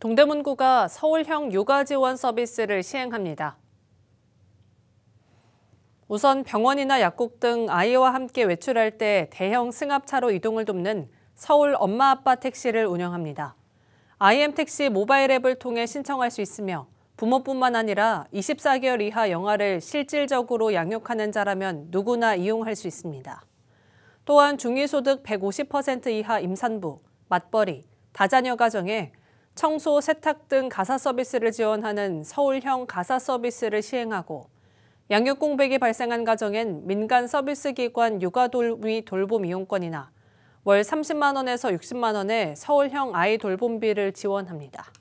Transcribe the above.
동대문구가 서울형 육아지원 서비스를 시행합니다. 우선 병원이나 약국 등 아이와 함께 외출할 때 대형 승합차로 이동을 돕는 서울 엄마 아빠 택시를 운영합니다. IM 택시 모바일 앱을 통해 신청할 수 있으며 부모뿐만 아니라 24개월 이하 영아를 실질적으로 양육하는 자라면 누구나 이용할 수 있습니다. 또한 중위소득 150% 이하 임산부, 맞벌이, 다자녀 가정에 청소, 세탁 등 가사 서비스를 지원하는 서울형 가사 서비스를 시행하고 양육 공백이 발생한 가정엔 민간 서비스 기관 육아 돌비 돌봄 이용권이나 월 30만 원에서 60만 원의 서울형 아이 돌봄비를 지원합니다.